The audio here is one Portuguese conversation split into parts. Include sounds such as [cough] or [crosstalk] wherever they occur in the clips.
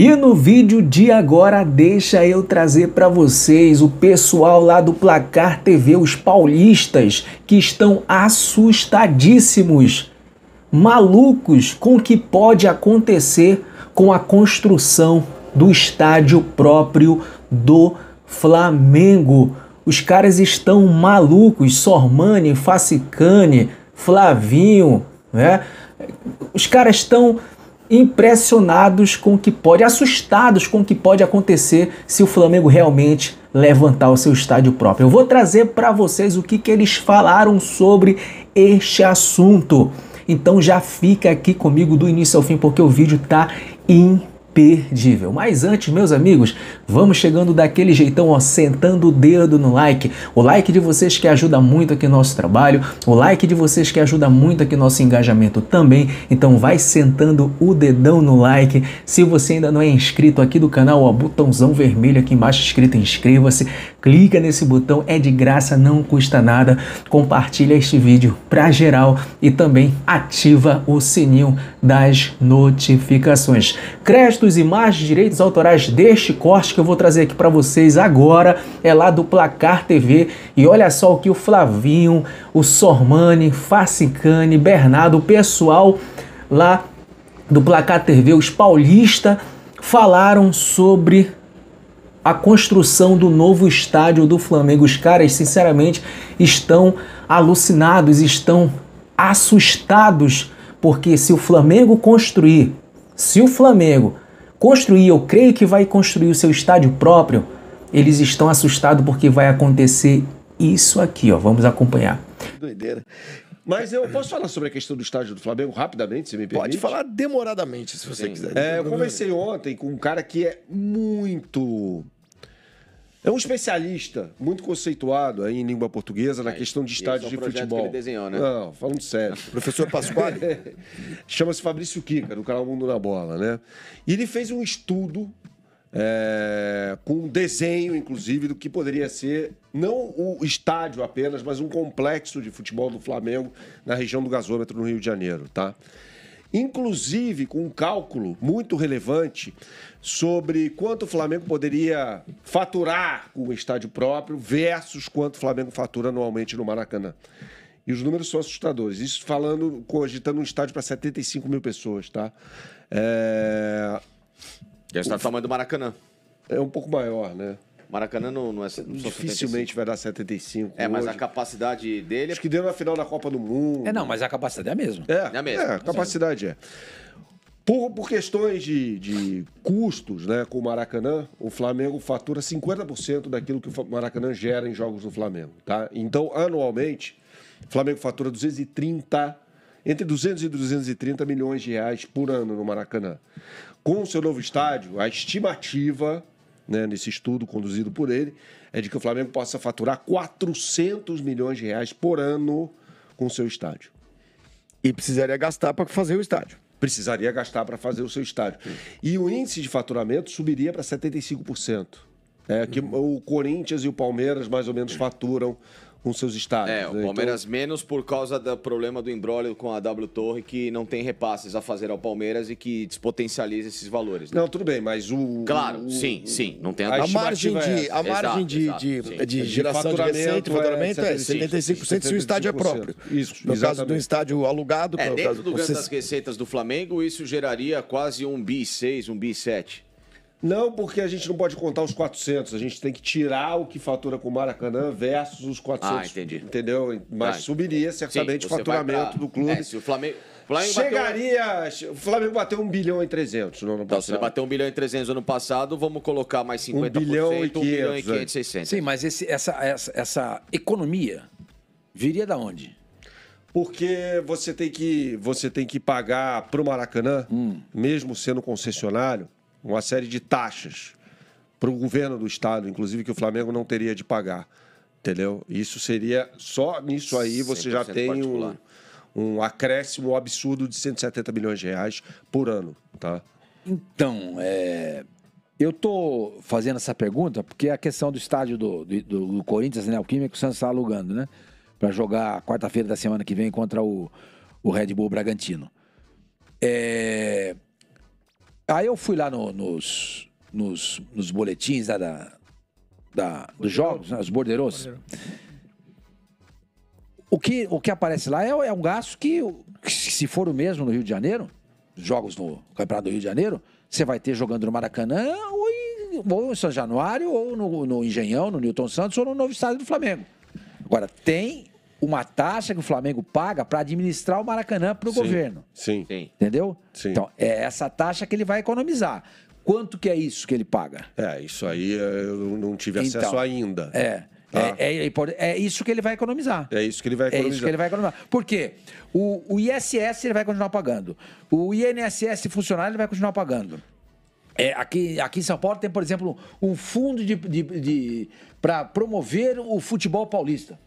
E no vídeo de agora, deixa eu trazer para vocês o pessoal lá do Placar TV, os paulistas, que estão assustadíssimos, malucos com o que pode acontecer com a construção do estádio próprio do Flamengo. Os caras estão malucos, Sormani, Facicane, Flavinho, né? Os caras estão impressionados com o que pode, assustados com o que pode acontecer se o Flamengo realmente levantar o seu estádio próprio. Eu vou trazer para vocês o que, que eles falaram sobre este assunto. Então já fica aqui comigo do início ao fim, porque o vídeo tá incrível imperdível. Mas antes, meus amigos, vamos chegando daquele jeitão, ó, sentando o dedo no like. O like de vocês que ajuda muito aqui nosso trabalho, o like de vocês que ajuda muito aqui nosso engajamento também. Então vai sentando o dedão no like. Se você ainda não é inscrito aqui do canal, ó, botãozão vermelho aqui embaixo escrito inscreva-se. Clica nesse botão, é de graça, não custa nada. Compartilha este vídeo para geral e também ativa o sininho das notificações. Crédito direitos e mais direitos autorais deste corte que eu vou trazer aqui para vocês agora é lá do Placar TV. E olha só o que o Flavinho, o Sormani, Facicane, Bernardo, o pessoal lá do Placar TV, os paulistas, falaram sobre a construção do novo estádio do Flamengo. Os caras, sinceramente, estão alucinados, estão assustados, porque se o Flamengo construir, se o Flamengo construir, eu creio que vai construir o seu estádio próprio, eles estão assustados porque vai acontecer isso aqui, ó. Vamos acompanhar. Doideira. Mas eu posso falar sobre a questão do estádio do Flamengo rapidamente, se me permite? Pode falar demoradamente, se você Sim. quiser. É, eu conversei ontem com um cara que é muito é um especialista muito conceituado aí em língua portuguesa na é, questão de estádios é de futebol. Que ele desenhou, né? Não, falando sério. [laughs] Professor Pasquale [laughs] chama-se Fabrício Kika, do canal Mundo na Bola, né? E ele fez um estudo é, com um desenho, inclusive, do que poderia ser não o estádio apenas, mas um complexo de futebol do Flamengo na região do gasômetro no Rio de Janeiro, tá? inclusive com um cálculo muito relevante sobre quanto o Flamengo poderia faturar com o estádio próprio versus quanto o Flamengo fatura anualmente no Maracanã. E os números são assustadores. Isso falando, cogitando um estádio para 75 mil pessoas, tá? É... E é o estádio o... tamanho do Maracanã. É um pouco maior, né? Maracanã não, não é. Não Dificilmente vai dar 75. É, hoje. mas a capacidade dele. É Acho que deu na final da Copa do Mundo. É, não, mas a capacidade é a mesma. É, é a mesma. É, a capacidade é. Por, por questões de, de custos né, com o Maracanã, o Flamengo fatura 50% daquilo que o Maracanã gera em jogos do Flamengo. Tá? Então, anualmente, o Flamengo fatura 230, entre 200 e 230 milhões de reais por ano no Maracanã. Com o seu novo estádio, a estimativa né, nesse estudo conduzido por ele, é de que o Flamengo possa faturar 400 milhões de reais por ano com seu estádio. E precisaria gastar para fazer o estádio. Precisaria gastar para fazer o seu estádio. E o índice de faturamento subiria para 75%. É, que o Corinthians e o Palmeiras mais ou menos faturam com seus estádios. É, né? o então, Palmeiras então... menos por causa do problema do embrólio com a W Torre, que não tem repasses a fazer ao Palmeiras e que despotencializa esses valores. Né? Não, tudo bem, mas o. Claro, o, sim, sim. Não tem a, a margem de, é A margem exato, de, exato, de, de, de, geração de receita, é faturamento é, é 75%, 75% se o estádio é próprio. Isso, no exatamente. caso de um estádio alugado. É, dentro caso, do ganho das receitas do Flamengo, isso geraria quase um bi 6, um bi 7. Não, porque a gente não pode contar os 400, a gente tem que tirar o que fatura com o Maracanã versus os 400. Ah, entendi. Entendeu? Ah, mas ah, subiria certamente o faturamento pra... do clube. É, se o Flamengo. Flamengo Chegaria. Bateu... O Flamengo bateu 1 bilhão e 300 no ano então, se ele bateu 1 bilhão e 300 no ano passado, vamos colocar mais 50%. 1 e 500. 1 bilhão e 500, 600. Sim, mas esse, essa, essa, essa economia viria da onde? Porque você tem que, você tem que pagar para o Maracanã, hum. mesmo sendo concessionário, uma série de taxas para o governo do estado, inclusive que o Flamengo não teria de pagar, entendeu? Isso seria só nisso aí você já tem um, um acréscimo absurdo de 170 milhões de reais por ano, tá? Então, é, eu estou fazendo essa pergunta porque é a questão do estádio do, do, do Corinthians, né, o Químico, o Santos está alugando, né, para jogar quarta-feira da semana que vem contra o, o Red Bull Bragantino. É, Aí eu fui lá no, nos, nos, nos, boletins da, da, dos jogos, né, os bordeiros. O que, o que aparece lá é, é um gasto que, que, se for o mesmo no Rio de Janeiro, jogos no Campeonato do Rio de Janeiro, você vai ter jogando no Maracanã ou em, ou em São Januário, ou no, no Engenhão, no Newton Santos, ou no novo estádio do Flamengo. Agora, tem uma taxa que o Flamengo paga para administrar o Maracanã para o governo. Sim. Entendeu? Sim. Então, é essa taxa que ele vai economizar. Quanto que é isso que ele paga? É, isso aí é, eu não tive então, acesso ainda. É. Tá. É, é, é, é, isso que ele vai economizar. É isso que ele vai economizar. É isso que ele vai economizar. Por quê? O, o ISS ele vai continuar pagando. O INSS funcionário ele vai continuar pagando. É, aqui, aqui em São Paulo tem, por exemplo, um fundo de, de, de para promover o futebol paulista.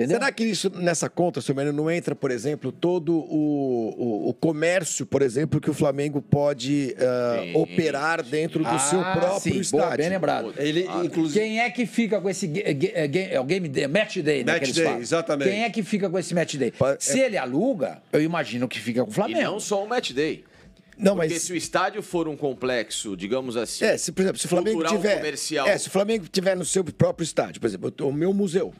Entendeu? Será que isso, nessa conta, seu Menino, não entra, por exemplo, todo o, o, o, comércio, por exemplo, que o Flamengo pode uh, operar dentro do ah, seu próprio sim. estádio? Boa, bem lembrado. Ele, ah, inclusive... Quem é que fica com esse game, é o game day, match day, né, match day, exatamente. Quem é que fica com esse match day? É- se ele aluga, eu imagino que fica com o Flamengo. E não só o um match day. Não, Porque mas... se o estádio for um complexo, digamos assim. É, se, por exemplo, se o Flamengo tiver. Comercial... É, se o Flamengo tiver no seu próprio estádio, por exemplo, o meu museu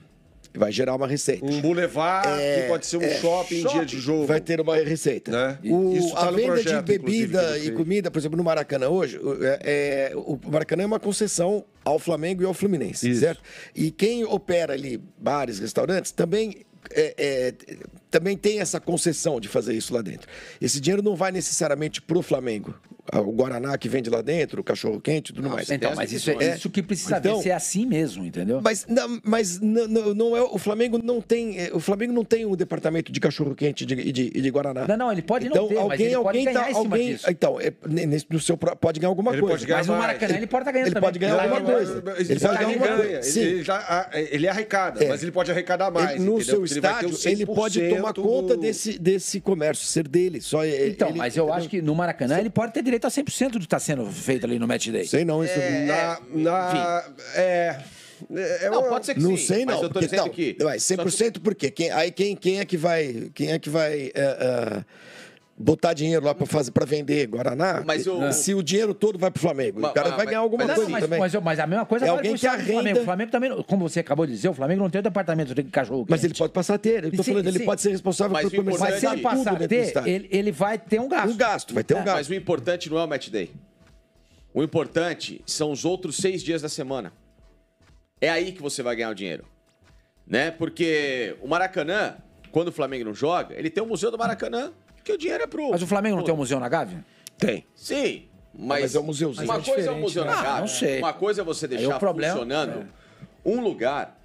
vai gerar uma receita. Um bulevar, é, que pode ser um é, shopping, em dia de jogo. Vai ter uma receita. Né? O, tá a venda projeto, de bebida e comida, por exemplo, no Maracanã hoje, é, é, o Maracanã é uma concessão ao Flamengo e ao Fluminense, Isso. certo? E quem opera ali bares, restaurantes, também é, é, também tem essa concessão de fazer isso lá dentro. Esse dinheiro não vai necessariamente para o Flamengo o Guaraná que vende lá dentro, o cachorro quente, tudo mais. Então, mas isso é-, é isso que precisa então, ver se é assim mesmo, entendeu? Mas, não, mas não, não, é o Flamengo não tem é, o Flamengo não tem um departamento de cachorro quente e de, de, de, Guaraná. Não, não, ele pode então, não ter, alguém, alguém pode tá, alguém, Então, é, nesse, no seu pode ganhar alguma ele coisa. Ganhar mas mais. o Maracanã ele pode estar tá ganhando ele Pode ganhar tá alguma coisa. Ele, pode ganhar alguma coisa. Ele, é arrecada, é. mas ele pode arrecadar mais. Ele, no seu estádio ele, pode tomar conta desse desse comércio, ser dele. então, mas eu acho que no Maracanã ele pode ter direito a 100% do que está sendo feito ali no match day. Sei não, isso. É, na, é, na, é, é, é não, pode ser que não sim, sei não. eu tô dizendo então, que... Vai, 100% que... por quê? Quem, aí quem, quem é que vai... Quem é que vai... Uh, uh botar dinheiro lá para fazer para vender Guaraná, mas eu... se o dinheiro todo vai para o Flamengo, mas, o cara mas, vai ganhar alguma mas, coisa mas, também. Mas, mas, a mesma coisa é vale alguém que arrenda... Flamengo. O Flamengo também, como você acabou de dizer, o Flamengo não tem o departamento de cachorro Mas ele pode passar a ter. Eu tô sim, falando, sim. ele pode ser responsável mas pelo comercial. Mas se ele passar a ter, ele, ele, vai ter um gasto. Um gasto, vai ter um gasto. É. Mas o importante não é o match day. O importante são os outros seis dias da semana. É aí que você vai ganhar o dinheiro. Né? Porque o Maracanã, quando o Flamengo não joga, ele tem o Museu do Maracanã porque o dinheiro é pro. Mas o Flamengo não tem um museu na Gávea? Tem. Sim. Mas, mas é um museuzinho. Uma é coisa é um museu né? na ah, Gávea. Ah, não sei. Uma coisa é você é deixar problema, funcionando é. um lugar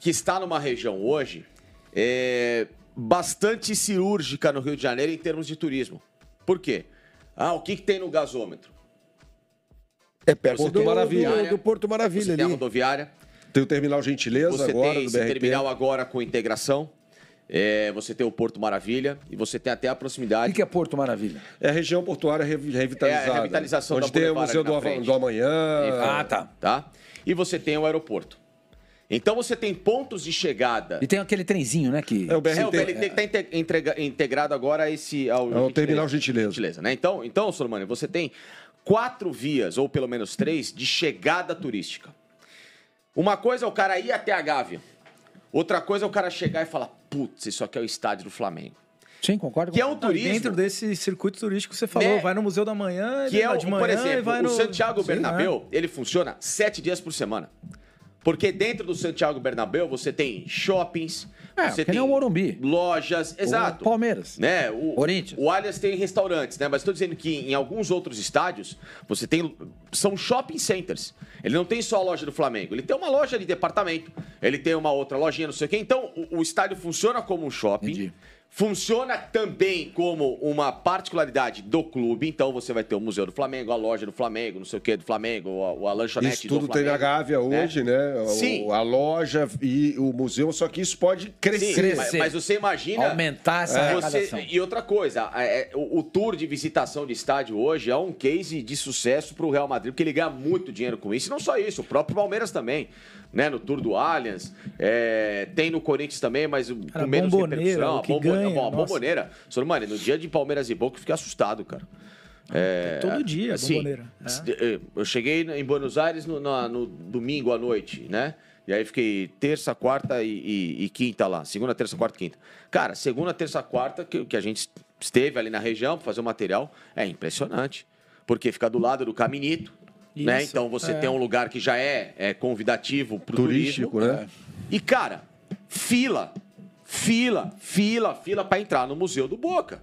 que está numa região hoje é, bastante cirúrgica no Rio de Janeiro em termos de turismo. Por quê? Ah, o que, que tem no gasômetro? É perto Porto do, Maravilha. Do, do Porto Maravilha você ali. Tem a rodoviária. Tem o terminal Gentileza você agora tem do BRT. terminal agora com integração. É, você tem o Porto Maravilha e você tem até a proximidade. O que é Porto Maravilha? É a região portuária revitalizada. É a revitalização onde da tem o Museu do, do Amanhã. Ah, tá. tá. E você tem o aeroporto. Então você tem pontos de chegada. E tem aquele trenzinho, né? Que... É o BRT. É, o BRT que está integrado agora a esse. Ao é o terminal gentileza. gentileza né? Então, então Sormani, você tem quatro vias, ou pelo menos três, de chegada turística. Uma coisa é o cara ir até a Gávea. Outra coisa é o cara chegar e falar: putz, isso aqui é o estádio do Flamengo. Sim, concordo. Que é um turismo. dentro desse circuito turístico que você falou, né? vai no Museu da Manhã, que é o, de manhã, por exemplo, vai no... o Santiago é. Bernabéu, Sim, ele funciona sete dias por semana. Porque dentro do Santiago Bernabéu você tem shoppings, é, você tem o Morumbi. lojas, exato. O Palmeiras. Né? O Corinthians. O Allianz tem restaurantes, né? Mas estou dizendo que em alguns outros estádios você tem são shopping centers. Ele não tem só a loja do Flamengo, ele tem uma loja de departamento, ele tem uma outra lojinha, não sei o quê. Então o, o estádio funciona como um shopping. Entendi. Funciona também como uma particularidade do clube, então você vai ter o Museu do Flamengo, a loja do Flamengo, não sei o que do Flamengo, a, a lanchonete isso tudo do tudo tem na Gávea né? hoje, né? né? Sim. O, a loja e o museu, só que isso pode crescer. Sim, crescer. Mas, mas, você imagina... Aumentar essa é. você, E outra coisa, é, é, o, o, tour de visitação de estádio hoje é um case de sucesso para o Real Madrid, porque ele ganha muito dinheiro com isso, e não só isso, o próprio Palmeiras também né, no Tour do Allianz. É, tem no Corinthians também, mas cara, com menos bomboneira, repercussão. O bombo, ganha, bom, a bomboneira. Sormani, no dia de Palmeiras e Boca, eu fiquei assustado, cara. Ah, é, todo é, dia, assim, bomboneira. É. Eu cheguei em Buenos Aires no, no, no, domingo à noite, né? E aí fiquei terça, quarta e, e, e quinta lá. Segunda, terça, quarta, quinta. Cara, segunda, terça, quarta, que, que a gente esteve ali na região para fazer o material, é impressionante. Porque fica do lado do Caminito, né? Então você é. tem um lugar que já é, é convidativo para o turístico, turismo. né? E cara, fila, fila, fila, fila para entrar no Museu do Boca.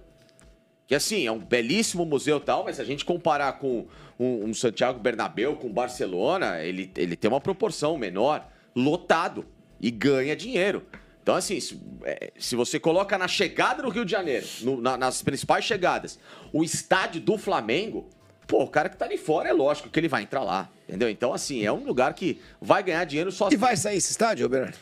Que assim, é um belíssimo museu tal, mas se a gente comparar com um, um Santiago Bernabéu, com Barcelona, ele, ele tem uma proporção menor, lotado e ganha dinheiro. Então, assim, se, é, se, você coloca na chegada do Rio de Janeiro, no, na, nas principais chegadas, o estádio do Flamengo, Pô, o cara que tá ali fora é lógico que ele vai entrar lá, entendeu? Então, assim, é um lugar que vai ganhar dinheiro só. E vai sair esse estádio, Roberto?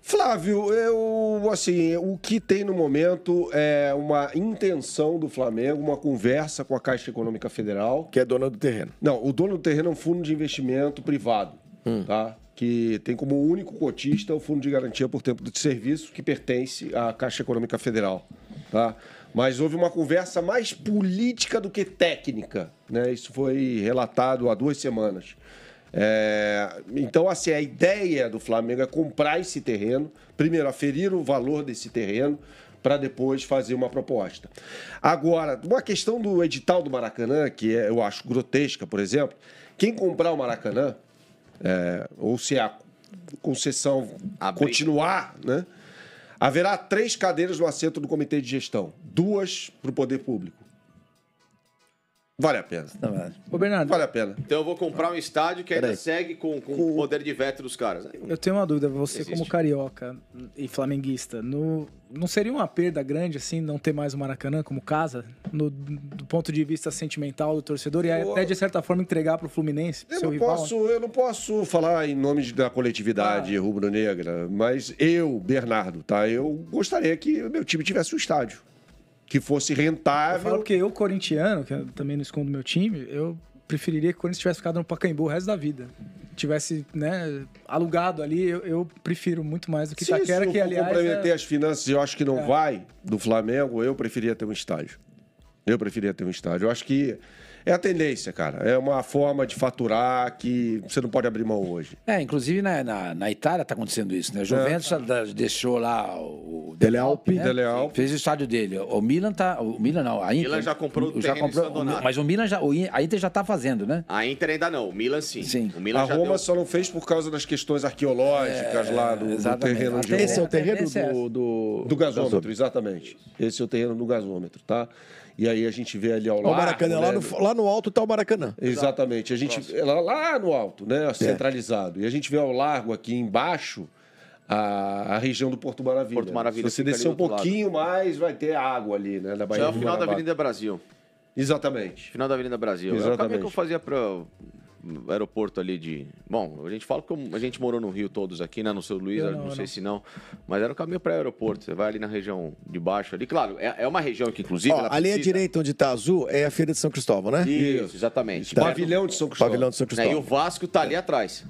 Flávio, eu assim, o que tem no momento é uma intenção do Flamengo, uma conversa com a Caixa Econômica Federal, que é dona do terreno. Não, o dono do terreno é um fundo de investimento privado, hum. tá? Que tem como único cotista o Fundo de Garantia por Tempo de Serviço, que pertence à Caixa Econômica Federal, tá? Mas houve uma conversa mais política do que técnica. Né? Isso foi relatado há duas semanas. É, então, assim, a ideia do Flamengo é comprar esse terreno, primeiro aferir o valor desse terreno, para depois fazer uma proposta. Agora, uma questão do edital do Maracanã, que é, eu acho grotesca, por exemplo, quem comprar o Maracanã, é, ou se a concessão Abrir. continuar, né? Haverá três cadeiras no assento do Comitê de Gestão, duas para o Poder Público. Vale a pena. Tá Ô, Bernardo. Vale a pena. Então eu vou comprar um estádio que ainda segue com, com o poder de veto dos caras. Né? eu tenho uma dúvida. Você, existe. como carioca e flamenguista, no, não seria uma perda grande, assim, não ter mais o Maracanã como casa? No, do ponto de vista sentimental do torcedor e eu, até, de certa forma, entregar para o Fluminense? Eu, não rival? Posso, eu não posso falar em nome da coletividade ah. rubro-negra, mas eu, Bernardo, tá? Eu gostaria que meu time tivesse um estádio que fosse rentável. Eu falo eu, corintiano, que eu também não escondo meu time, eu preferiria que o Corinthians tivesse ficado no Pacaembu o resto da vida. Tivesse, né, alugado ali, eu, eu prefiro muito mais do que Itaquera, que aliás... Se comprometer é... as finanças, eu acho que não é. vai, do Flamengo, eu preferia ter um estádio. Eu preferia ter um estádio. Eu acho que é a tendência, cara. É uma forma de faturar que você não pode abrir mão hoje. É, inclusive na, né, na, na Itália está acontecendo isso, né? É. Juventus é. deixou lá o Dele Alpi, né? Dele Alpi. fez o estádio dele. O Milan tá, o Milan não, a Inter. Milan já comprou o já comprou, o, mas o Milan já, o, a Inter já está fazendo, né? A Inter ainda não, o Milan sim. sim. O Milan a Roma deu... só não fez por causa das questões arqueológicas é, lá do, do terreno de Esse é o terreno do, do, do gasômetro, gasômetro, exatamente. Esse é o terreno do gasômetro, tá? E aí a gente vê ali ao lado. O Maracanã, né? lá, no, lá no alto está o Maracanã. Exatamente. A gente, Próximo. lá, lá no alto, né? É. Centralizado. É. E a gente vê ao largo aqui embaixo a, a região do Porto Maravilha. Porto né? Maravilha. Se você descer um pouquinho lado. mais, vai ter água ali, né? Da baía Já é o final da Avenida Brasil. Exatamente. Final da Avenida Brasil. Exatamente. É eu o que eu fazia para aeroporto ali de. Bom, a gente fala que a gente morou no Rio todos aqui, né? No São Luiz não, não sei não. se não. Mas era o caminho para o aeroporto. Você vai ali na região de baixo ali. Claro, é, é uma região que, inclusive. Ó, a linha direita onde está azul é a Feira de São Cristóvão, né? Isso, exatamente. Tá. Pavilhão de São Cristóvão. Pavilhão de São Cristóvão. É, e o Vasco está ali é. atrás.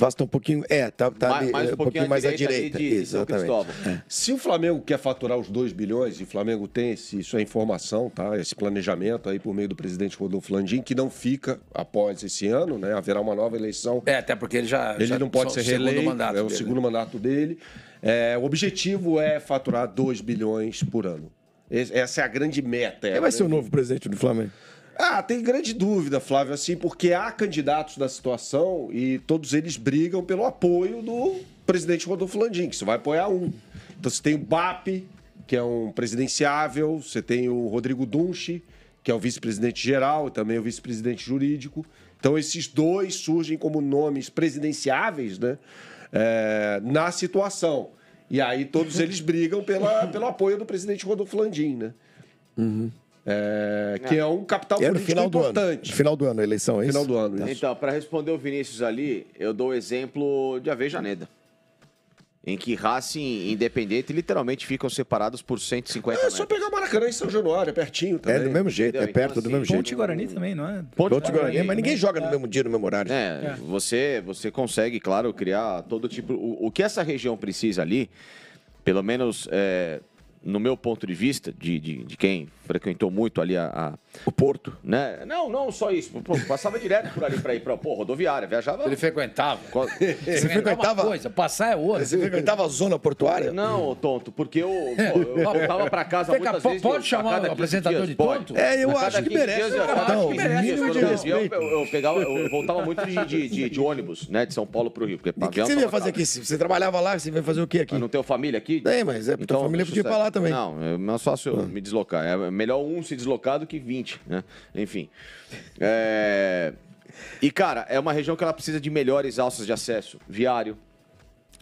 Vasco tá um pouquinho. É, tá, tá mais, ali, mais é, um, um pouquinho, mais à direita. De, exatamente. É. Se o Flamengo quer faturar os 2 bilhões, e o Flamengo tem esse, isso é informação, tá? Esse planejamento aí por meio do presidente Rodolfo Landim, que não fica após esse ano, né? Haverá uma nova eleição. É, até porque ele já. Ele já não pode ser reeleito. Mandato é o dele, né? segundo mandato dele. É, o objetivo é faturar 2 bilhões por ano. Essa é a grande meta. É Quem vai grande... ser o novo presidente do Flamengo? Ah, tem grande dúvida, Flávio, assim, porque há candidatos da situação e todos eles brigam pelo apoio do presidente Rodolfo Landim, que você vai apoiar um. Então você tem o BAP, que é um presidenciável, você tem o Rodrigo Dunche, que é o vice-presidente geral e também o vice-presidente jurídico. Então esses dois surgem como nomes presidenciáveis, né? É, na situação. E aí todos eles brigam pela, pelo apoio do presidente Rodolfo Landim, né? Uhum. É, que é um capital é político final importante. Do ano. Final do ano, a eleição, é isso? Final do ano, isso. Então, para responder o Vinícius ali, eu dou o exemplo de Avejaneda. Em que Racing Independente literalmente ficam separados por 150 metros. É só pegar Maracanã e São Januário, é pertinho é também. É do mesmo jeito, Entendeu? é perto então, assim, do mesmo assim, jeito. Ponte Guarani também, não é? Ponte, Ponte Guarani, Guarani, mas ninguém joga no mesmo dia, no mesmo horário. É, é, Você, você consegue, claro, criar todo tipo... O, o que essa região precisa ali, pelo menos... É, no meu ponto de vista, de, de, de quem frequentou muito ali a, a, O Porto? Né? Não, não só isso. Pô, passava direto por ali para ir para o rodoviária, viajava. Ele frequentava. Co... Você frequentava. Uma coisa, passar é outra. Você frequentava a zona portuária? Não, tonto, porque eu, pô, eu [laughs] voltava para casa Fica, muitas vezes. Pode chamar o apresentador dias, de tonto? Pode. É, eu acho que merece. Dias, não, mínimo Eu, pegava, eu voltava muito de, de, de, ônibus, né, de São Paulo para o Rio. Porque o que, você ia fazer aqui? Você trabalhava lá, você ia fazer o quê aqui? não tenho família aqui? Tem, mas é, porque então, a família podia ir para lá deslocar também. Não, é mais fácil ah. me deslocar. É melhor um se deslocar do que 20, né? Enfim. É... E, cara, é uma região que ela precisa de melhores alças de acesso viário,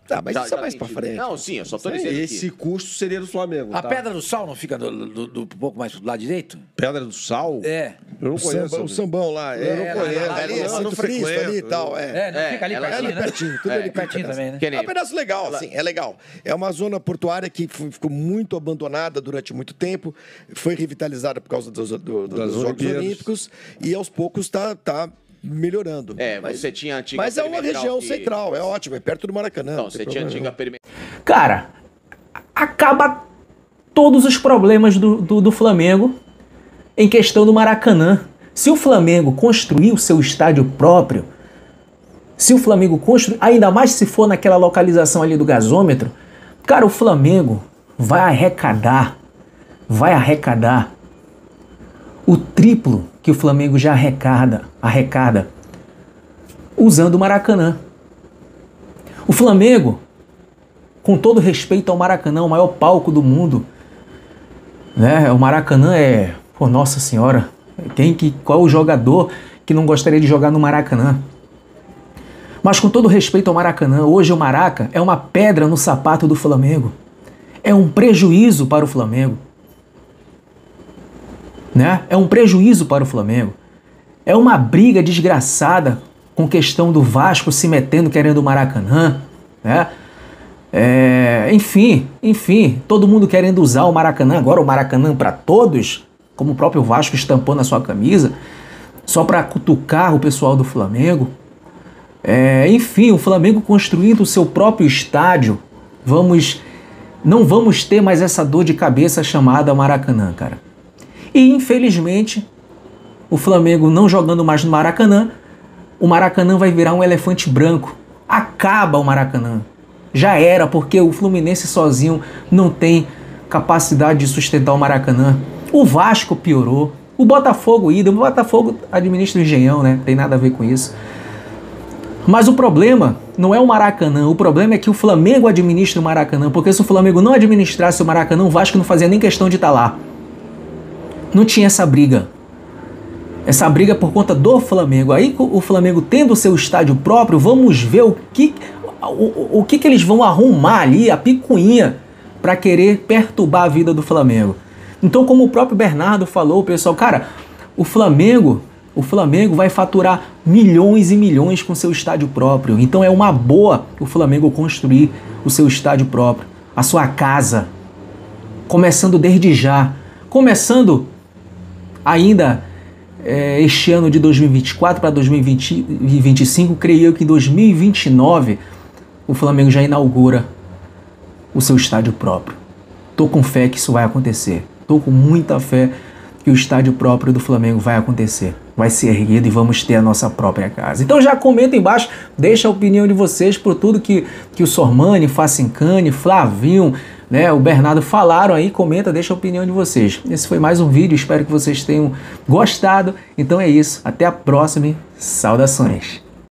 Tá, mas já, isso já é mais para pra frente. Não, sim, eu só tô dizendo. Esse custo seria do Flamengo. A tá? Pedra do Sal não fica do, do, do, um pouco mais pro lado direito? Pedra do Sal? É. Eu não conheço. Samba, o né? sambão lá. É, eu não conheço. É lá, ali, lá, Santo Cristo, ali e tal. Né? É, é não é, fica ali é, ela, pertinho, né? pertinho. Tudo ali pertinho também, né? Ah, é um pedaço legal, assim, é legal. É uma zona portuária que ficou muito abandonada durante muito tempo, foi revitalizada por causa dos, dos Jogos Olímpicos e aos poucos está tá, tá melhorando. É, mas, você tinha antiga Mas é uma região que... central, é ótimo, é perto do Maracanã. Não, não você tinha antiga perimetral. Cara, acaba todos os problemas do, do, do Flamengo em questão do Maracanã. Se o Flamengo construir o seu estádio próprio, se o Flamengo construir, ainda mais se for naquela localização ali do gasômetro, cara, o Flamengo vai arrecadar, vai arrecadar o triplo que o Flamengo já arrecada, arrecada usando o Maracanã. O Flamengo, com todo respeito ao Maracanã, o maior palco do mundo, né? O Maracanã é, pô, nossa senhora, quem que qual é o jogador que não gostaria de jogar no Maracanã? Mas com todo respeito ao Maracanã, hoje o Maraca é uma pedra no sapato do Flamengo. É um prejuízo para o Flamengo né? É um prejuízo para o Flamengo. É uma briga desgraçada com questão do Vasco se metendo querendo o Maracanã, né? É, enfim, enfim, todo mundo querendo usar o Maracanã agora, o Maracanã para todos, como o próprio Vasco estampou na sua camisa, só para cutucar o pessoal do Flamengo. É, enfim, o Flamengo construindo o seu próprio estádio, vamos, não vamos ter mais essa dor de cabeça chamada Maracanã, cara. E infelizmente, o Flamengo não jogando mais no Maracanã, o Maracanã vai virar um elefante branco. Acaba o Maracanã. Já era, porque o Fluminense sozinho não tem capacidade de sustentar o Maracanã. O Vasco piorou. O Botafogo ida. O Botafogo administra o Engenhão, né? Tem nada a ver com isso. Mas o problema não é o Maracanã, o problema é que o Flamengo administra o Maracanã, porque se o Flamengo não administrasse o Maracanã, o Vasco não fazia nem questão de estar tá lá não tinha essa briga. Essa briga por conta do Flamengo. Aí o Flamengo tendo o seu estádio próprio, vamos ver o que o, o que, que eles vão arrumar ali, a picuinha, para querer perturbar a vida do Flamengo. Então, como o próprio Bernardo falou, pessoal, cara, o Flamengo, o Flamengo vai faturar milhões e milhões com seu estádio próprio. Então é uma boa o Flamengo construir o seu estádio próprio, a sua casa. Começando desde já, começando ainda é, este ano de 2024 para 2025, creio que em 2029 o Flamengo já inaugura o seu estádio próprio. Tô com fé que isso vai acontecer. Tô com muita fé que o estádio próprio do Flamengo vai acontecer. Vai ser erguido e vamos ter a nossa própria casa. Então já comenta embaixo, deixa a opinião de vocês por tudo que, que o Sormani, Facincani, Flavinho, né, o Bernardo falaram aí, comenta, deixa a opinião de vocês. Esse foi mais um vídeo, espero que vocês tenham gostado. Então é isso, até a próxima, saudações.